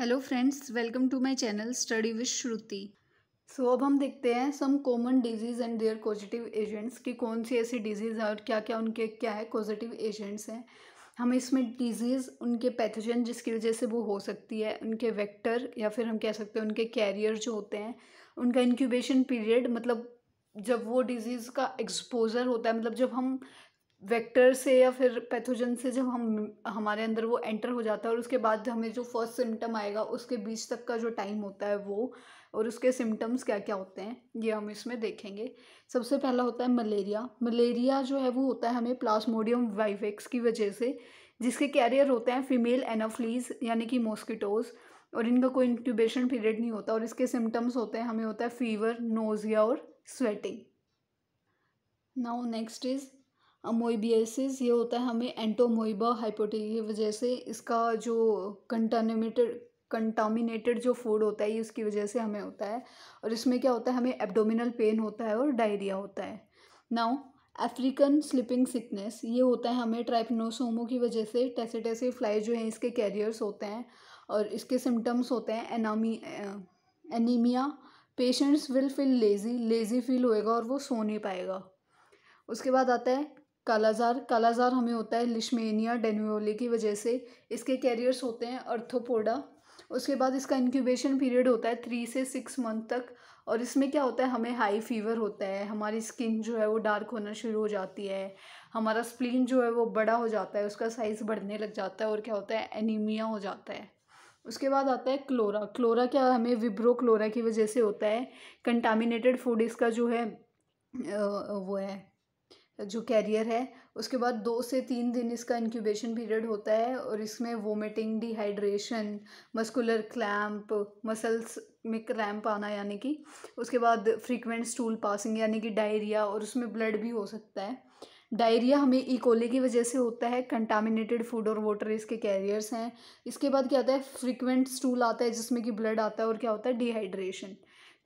Hello friends welcome to my channel study with Shruti so अब हम देखते हैं some common disease and their causative agents कि कौन सी ऐसी डिजीज़ है और क्या क्या उनके क्या है कोजिटिव एजेंट्स हैं हम इसमें डिजीज़ उनके पैथोजन जिसकी वजह से वो हो सकती है उनके वेक्टर या फिर हम कह सकते हैं उनके कैरियर जो होते हैं उनका इंक्यूबेशन पीरियड मतलब जब वो डिज़ीज़ का एक्सपोज़र होता है मतलब जब हम वेक्टर से या फिर पैथोजन से जब हम हमारे अंदर वो एंटर हो जाता है और उसके बाद हमें जो फर्स्ट सिम्टम आएगा उसके बीच तक का जो टाइम होता है वो और उसके सिम्टम्स क्या क्या होते हैं ये हम इसमें देखेंगे सबसे पहला होता है मलेरिया मलेरिया जो है वो होता है हमें प्लास्मोडियम वाइवेक्स की वजह से जिसके कैरियर होते हैं फीमेल एनाफ्लीज यानी कि मॉस्किटोज़ और इनका कोई इंक्यूबेशन पीरियड नहीं होता और इसके सिम्टम्स होते हैं हमें होता है फीवर नोज़िया और sweating now next is amoebiasis ये होता है हमें एंटोमोइबा हाइपोटी की वजह से इसका जो कंटामिनेटेड कंटामिनेटेड जो फूड होता है ये उसकी वजह से हमें होता है और इसमें क्या होता है हमें एब्डोमिनल पेन होता है और डायरिया होता है नाउ अफ्रीकन स्लिपिंग सिकनेस ये होता है हमें ट्राइपनोसोमो की वजह से टैसे टैसे फ्लाई जो हैं इसके कैरियर्स होते हैं और इसके सिम्टम्स होते हैं anaemia anaemia patients will feel lazy lazy feel होएगा और वो सो नहीं पाएगा उसके बाद आता है कालाजार कालाजार हमें होता है लिशमेनिया डेनोले की वजह से इसके कैरियर्स होते हैं अर्थोपोडा उसके बाद इसका इंक्यूबेशन पीरियड होता है थ्री से सिक्स मंथ तक और इसमें क्या होता है हमें हाई फीवर होता है हमारी स्किन जो है वो डार्क होना शुरू हो जाती है हमारा स्प्लीन जो है वो बड़ा हो जाता है उसका साइज़ बढ़ने लग जाता है और क्या होता है एनीमिया हो जाता है उसके बाद आता है क्लोरा क्लोरा क्या हमें विब्रो क्लोरा की वजह से होता है कंटामिनेटेड फूड इसका जो है वो है जो कैरियर है उसके बाद दो से तीन दिन इसका इंक्यूबेशन पीरियड होता है और इसमें vomiting dehydration muscular clamp muscles में क्रैम्प आना यानी कि उसके बाद फ्रीक्वेंट स्टूल पासिंग यानी कि डायरिया और उसमें ब्लड भी हो सकता है डायरिया हमें इकोले e. की वजह से होता है कंटामिनेटेड फूड और वाटर इसके कैरियर्स हैं इसके बाद क्या आता है फ्रीक्वेंट स्टूल आता है जिसमें कि ब्लड आता है और क्या होता है डिहाइड्रेशन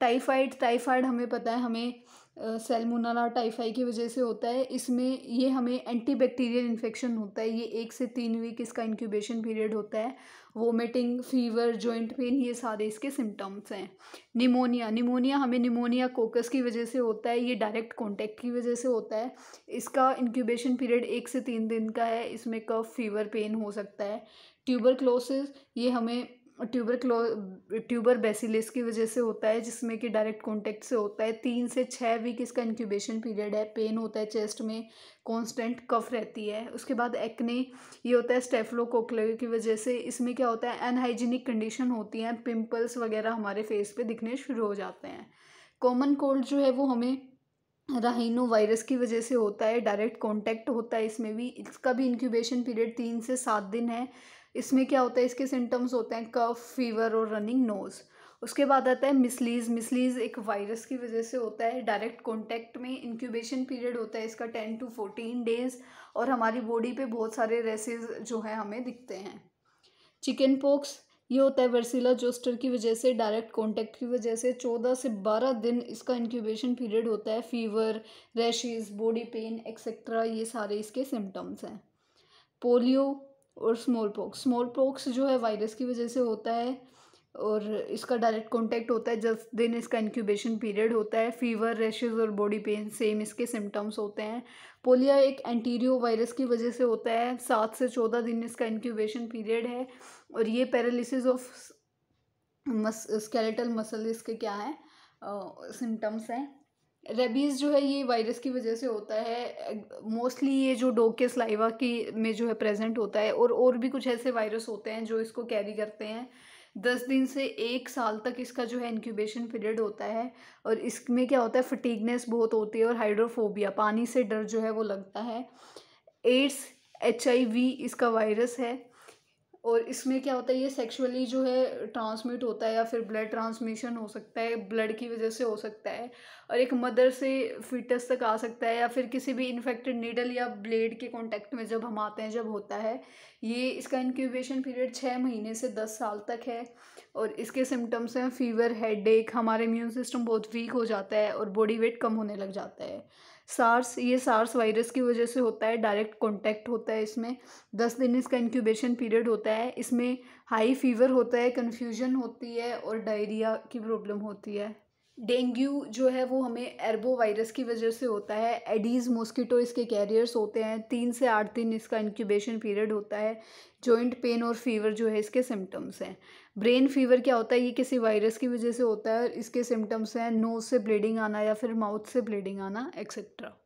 टाइफाइड टाइफाइड हमें पता है हमें सेलमोनाला टाइफाई की वजह से होता है इसमें ये हमें एंटीबैक्टीरियल इन्फेक्शन होता है ये एक से तीन वीक इसका इंक्यूबेशन पीरियड होता है वोमिटिंग फीवर जॉइंट पेन ये सारे इसके सिम्टम्स हैं निमोनिया निमोनिया हमें निमोनिया कोकस की वजह से होता है ये डायरेक्ट कॉन्टैक्ट की वजह से होता है इसका इंक्यूबेशन पीरियड एक से तीन दिन का है इसमें कफ फीवर पेन हो सकता है ट्यूबर ये हमें ट्यूबर क्लो ट्यूबर बेसिलिस की वजह से होता है जिसमें कि डायरेक्ट कॉन्टेक्ट से होता है तीन से छः वीक इसका इंक्यूबेशन पीरियड है पेन होता है चेस्ट में कांस्टेंट कफ रहती है उसके बाद एक्ने ये होता है स्टेफलोकोकले की वजह से इसमें क्या होता है अनहाइजीनिक कंडीशन होती हैं पिम्पल्स वगैरह हमारे फेस पे दिखने शुरू हो जाते हैं कॉमन कोल्ड जो है वो हमें राहिनो वायरस की वजह से होता है डायरेक्ट कॉन्टैक्ट होता है इसमें भी इसका भी इंक्यूबेशन पीरियड तीन से सात दिन है इसमें क्या होता है इसके सिम्टम्स होते हैं कफ फीवर और रनिंग नोज़ उसके बाद आता है मिसलीज मिसलीज एक वायरस की वजह से होता है डायरेक्ट कॉन्टैक्ट में इंक्यूबेशन पीरियड होता है इसका टेन टू फोर्टीन डेज़ और हमारी बॉडी पे बहुत सारे रेसेस जो है हमें दिखते हैं चिकन पोक्स ये होता है वर्सीला जोस्टर की वजह से डायरेक्ट कॉन्टैक्ट की वजह से चौदह से बारह दिन इसका इंक्यूबेशन पीरियड होता है fever rashes body pain etcetera ये सारे इसके सिम्टम्स हैं पोलियो और स्मॉल पॉक्स स्मॉल पॉक्स जो है वायरस की वजह से होता है और इसका डायरेक्ट कांटेक्ट होता है जस्ट दिन इसका इंक्यूबेशन पीरियड होता है फीवर रैशेज और बॉडी पेन सेम इसके सिम्टम्स होते हैं पोलिया एक एंटीरियो वायरस की वजह से होता है सात से चौदह दिन इसका इंक्यूबेशन पीरियड है और ये पैरालिसिस ऑफ मस स्केलेटल मसल इसके क्या है सिम्टम्स हैं रेबीज़ जो है ये वायरस की वजह से होता है मोस्टली ये जो के स्लाइवा की में जो है प्रेजेंट होता है और और भी कुछ ऐसे वायरस होते हैं जो इसको कैरी करते हैं दस दिन से एक साल तक इसका जो है इनक्यूबेशन पीरियड होता है और इसमें क्या होता है फटीगनेस बहुत होती है और हाइड्रोफोबिया पानी से डर जो है वो लगता है एड्स एच इसका वायरस है और इसमें क्या होता है ये सेक्सुअली जो है ट्रांसमिट होता है या फिर ब्लड ट्रांसमिशन हो सकता है ब्लड की वजह से हो सकता है और एक मदर से फिटस तक आ सकता है या फिर किसी भी इन्फेक्टेड नीडल या ब्लेड के कांटेक्ट में जब हम आते हैं जब होता है ये इसका इनक्यूबेशन पीरियड छः महीने से दस साल तक है और इसके सिम्टम्स हैं फीवर हेड हमारा इम्यून सिस्टम बहुत वीक हो जाता है और बॉडी वेट कम होने लग जाता है सार्स ये सार्स वायरस की वजह से होता है डायरेक्ट कॉन्टैक्ट होता है इसमें दस दिन इसका इंक्यूबेशन पीरियड होता है इसमें हाई फीवर होता है कन्फ्यूजन होती है और डायरिया की प्रॉब्लम होती है डेंगू जो है वो हमें एर्बो वायरस की वजह से होता है एडीज़ मॉस्किटो इसके कैरियर्स होते हैं तीन से आठ दिन इसका इंक्यूबेशन पीरियड होता है जॉइंट पेन और फीवर जो है इसके सिम्टम्स हैं ब्रेन फीवर क्या होता है ये किसी वायरस की वजह से होता है इसके सिम्टम्स हैं नोज से ब्लीडिंग आना या फिर माउथ से ब्लीडिंग आना एक्सेट्रा